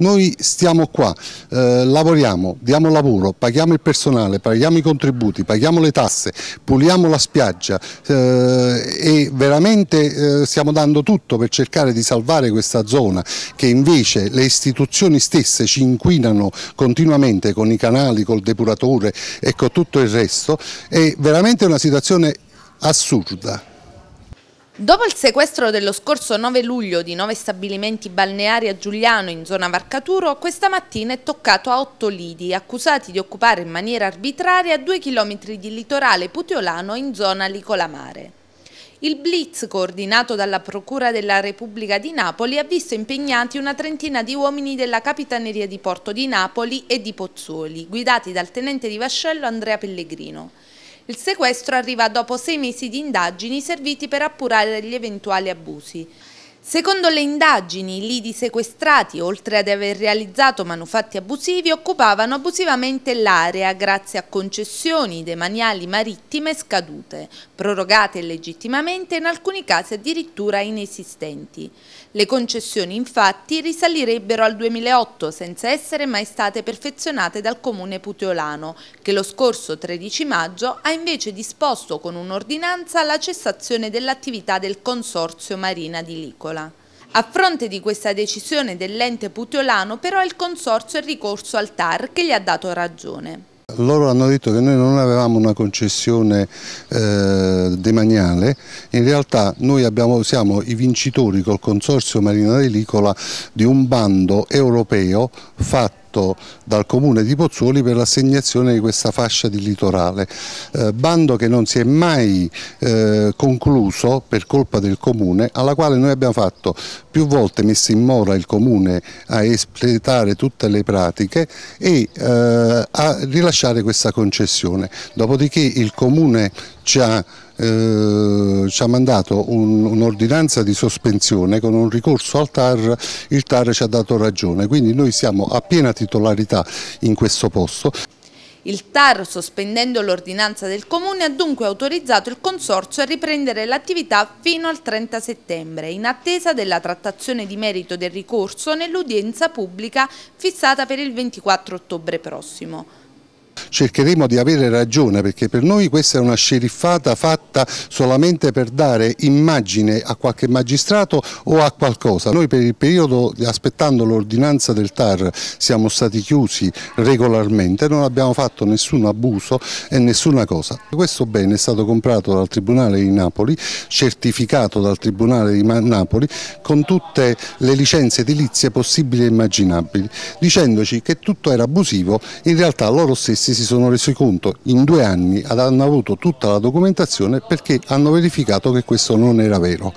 Noi stiamo qua, eh, lavoriamo, diamo lavoro, paghiamo il personale, paghiamo i contributi, paghiamo le tasse, puliamo la spiaggia eh, e veramente eh, stiamo dando tutto per cercare di salvare questa zona che invece le istituzioni stesse ci inquinano continuamente con i canali, col depuratore e con tutto il resto. È veramente una situazione assurda. Dopo il sequestro dello scorso 9 luglio di nove stabilimenti balneari a Giuliano in zona Varcaturo, questa mattina è toccato a otto lidi, accusati di occupare in maniera arbitraria due chilometri di litorale puteolano in zona Licolamare. Il blitz, coordinato dalla Procura della Repubblica di Napoli, ha visto impegnati una trentina di uomini della Capitaneria di Porto di Napoli e di Pozzuoli, guidati dal tenente di vascello Andrea Pellegrino. Il sequestro arriva dopo sei mesi di indagini serviti per appurare gli eventuali abusi. Secondo le indagini, i lidi sequestrati, oltre ad aver realizzato manufatti abusivi, occupavano abusivamente l'area grazie a concessioni demaniali marittime scadute, prorogate illegittimamente e in alcuni casi addirittura inesistenti. Le concessioni infatti risalirebbero al 2008 senza essere mai state perfezionate dal comune puteolano, che lo scorso 13 maggio ha invece disposto con un'ordinanza la cessazione dell'attività del Consorzio Marina di Licor agricola. A fronte di questa decisione dell'ente putiolano però il Consorzio è ricorso al TAR che gli ha dato ragione. Loro hanno detto che noi non avevamo una concessione eh, demaniale, in realtà noi abbiamo, siamo i vincitori col Consorzio Marina Relicola di un bando europeo fatto fatto dal comune di Pozzuoli per l'assegnazione di questa fascia di litorale, eh, bando che non si è mai eh, concluso per colpa del comune, alla quale noi abbiamo fatto più volte messo in mora il Comune a espletare tutte le pratiche e eh, a rilasciare questa concessione. Dopodiché il Comune ci ha eh, ci ha mandato un'ordinanza un di sospensione con un ricorso al TAR, il TAR ci ha dato ragione, quindi noi siamo a piena titolarità in questo posto. Il TAR, sospendendo l'ordinanza del Comune, ha dunque autorizzato il Consorzio a riprendere l'attività fino al 30 settembre, in attesa della trattazione di merito del ricorso nell'udienza pubblica fissata per il 24 ottobre prossimo cercheremo di avere ragione perché per noi questa è una sceriffata fatta solamente per dare immagine a qualche magistrato o a qualcosa. Noi per il periodo, aspettando l'ordinanza del TAR, siamo stati chiusi regolarmente, non abbiamo fatto nessun abuso e nessuna cosa. Questo bene è stato comprato dal Tribunale di Napoli, certificato dal Tribunale di Napoli, con tutte le licenze edilizie possibili e immaginabili, dicendoci che tutto era abusivo, in realtà loro stessi si si sono resi conto in due anni hanno avuto tutta la documentazione perché hanno verificato che questo non era vero.